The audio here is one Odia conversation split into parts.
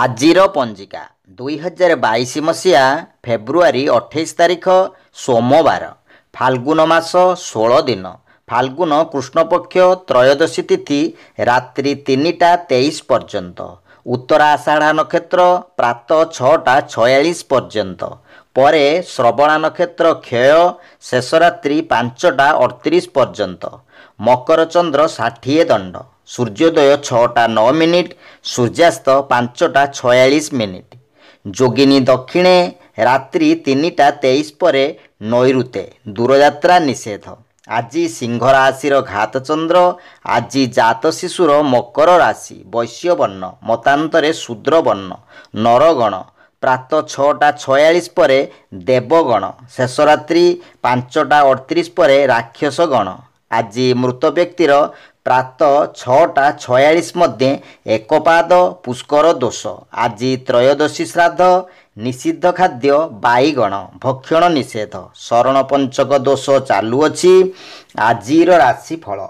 ଆଜିର ପଞ୍ଜିକା ଦୁଇ ହଜାର ବାଇଶ ମସିହା ଫେବୃଆରୀ ଅଠେଇଶ ତାରିଖ ସୋମବାର ଫାଲ୍ଗୁନ ମାସ ଷୋହଳ ଦିନ ଫାଲ୍ଗୁନ କୃଷ୍ଣପକ୍ଷ ତ୍ରୟୋଦଶୀ ତିଥି ରାତ୍ରି ତିନିଟା ତେଇଶ ପର୍ଯ୍ୟନ୍ତ ଉତ୍ତରା ଆଷାଢ଼ା ନକ୍ଷତ୍ର ପ୍ରାତଃ ଛଅଟା ଛୟାଳିଶ ପର୍ଯ୍ୟନ୍ତ ପରେ ଶ୍ରବଣା ନକ୍ଷତ୍ର କ୍ଷୟ ଶେଷରାତ୍ରି ପାଞ୍ଚଟା ଅଠତିରିଶ ପର୍ଯ୍ୟନ୍ତ ମକର ଚନ୍ଦ୍ର ଷାଠିଏ ଦଣ୍ଡ ସୂର୍ଯ୍ୟୋଦୟ ଛଅଟା ନଅ ମିନିଟ୍ ସୂର୍ଯ୍ୟାସ୍ତ ପାଞ୍ଚଟା ଛୟାଳିଶ ମିନିଟ୍ ଯୋଗିନୀ ଦକ୍ଷିଣେ ରାତ୍ରି ତିନିଟା ତେଇଶ ପରେ ନୈରୁତେ ଦୂରଯାତ୍ରା ନିଷେଧ ଆଜି ସିଂହ ରାଶିର ଘାତ ଚନ୍ଦ୍ର ଆଜି ଜାତ ଶିଶୁର ମକର ରାଶି ବୈଶ୍ୟବର୍ଣ୍ଣ ମତାନ୍ତରେ ଶୂଦ୍ରବର୍ଣ୍ଣ ନରଗଣ ପ୍ରାତଃ ଛଅଟା ଛୟାଳିଶ ପରେ ଦେବଗଣ ଶେଷରାତ୍ରି ପାଞ୍ଚଟା ଅଠତିରିଶ ପରେ ରାକ୍ଷସଗଣ ଆଜି ମୃତ ବ୍ୟକ୍ତିର ପ୍ରାତଃ ଛଅଟା ଛୟାଳିଶ ମଧ୍ୟ ଏକପାଦ ପୁଷ୍କର ଦୋଷ ଆଜି ତ୍ରୟୋଦଶୀ ଶ୍ରାଦ୍ଧ ନିଷିଦ୍ଧ ଖାଦ୍ୟ ବାଇଗଣ ଭକ୍ଷଣ ନିଷେଧ ଶରଣ ପଞ୍ଚକ ଦୋଷ ଚାଲୁଅଛି ଆଜିର ରାଶିଫଳ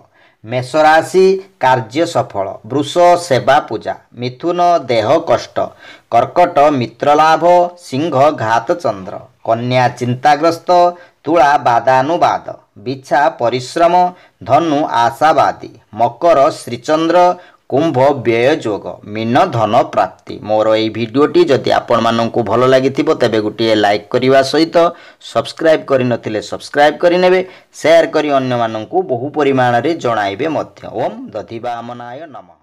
ମେଷରାଶି କାର୍ଯ୍ୟ ସଫଳ ବୃଷ ସେବା ପୂଜା ମିଥୁନ ଦେହ କଷ୍ଟ କର୍କଟ ମିତ୍ରଲାଭ ସିଂହ ଘାତ ଚନ୍ଦ୍ର କନ୍ୟା ଚିନ୍ତାଗ୍ରସ୍ତ ତୁଳା ବାଦାନୁବାଦ ବିଛା ପରିଶ୍ରମ ଧନୁ ଆଶାବାଦୀ ମକର ଶ୍ରୀଚନ୍ଦ୍ର কুম্ভ ব্যয় যোগ মীନ ଧନ ପ୍ରାପ୍ତି ମୋର ଏହି ଭିଡ଼ିଓଟି ଯଦି ଆପଣମାନଙ୍କୁ ଭଲ ଲାଗିଥିବ ତେବେ ଗୋଟିଏ ଲାଇକ୍ କରିବା ସହିତ ସବସ୍କ୍ରାଇବ୍ କରିନଥିଲେ ସବସ୍କ୍ରାଇବ୍ କରିନେବେ ସେୟାର କରି ଅନ୍ୟମାନଙ୍କୁ ବହୁ ପରିମାଣରେ ଜଣାଇବେ ମଧ୍ୟ ଓମ୍ ଦଧିବା ଆମନାୟ ନମଃ